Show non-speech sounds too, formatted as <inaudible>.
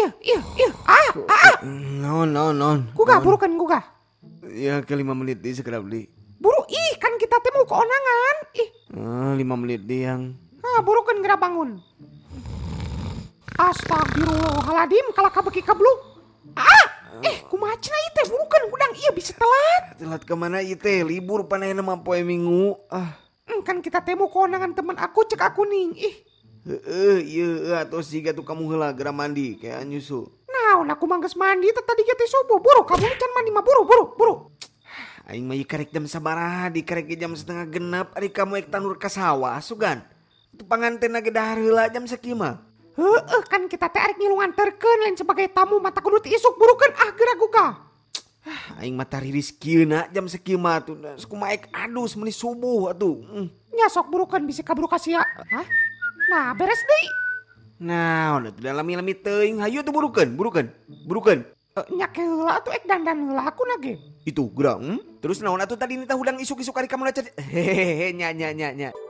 Iya, iya, iya. Ah, ah. ah. No, no, no. Kuga, no. burukan kuga. Ya ke lima menit di segera beli. Buru ih kan kita temu keonangan. Ih. Ah, lima menit di yang. Ah, burukan gerak bangun. Astagfirullahaladzim, kalau kabeki kablu. Ah, eh ku teh ite, burukan gudang. iya bisa telat. Telat kemana itu libur panen nama poe minggu. Ah. Hmm, kan kita temu keonangan teman aku cek aku nih. Ih. Iya, atau sih kamu kamulah gram mandi kayak nyusu aku manggas mandi tadi subuh buru kamu kan mandi mah buru buru buru <sighs> Aing mah karek jam sabaraha di jam setengah genap ari kamu ek tanur ka sawah sugan itu panganten lagi dah heula jam sakima Heeh kan kita teh arek ngilungan terken lain sebagai tamu mata kudu isuk burukan ah gerak guga <sighs> Aing mata riris kieu ah, jam sakima tuh nah, kumaha ek aduh semeni subuh atuh mm. Nyasok burukan bisa kaburu kasia ah, Hah nah beres deh nah udah tidak lami-lami teing hayu tuh burukan burukan burukan uh, eh, nyak tuh ek eh, dandan heula aku nage itu gerang hmm? terus naon atuh tadi nita hudang isuk-isuk kari kamu <laughs> hehehe nyak nyak nyak nyak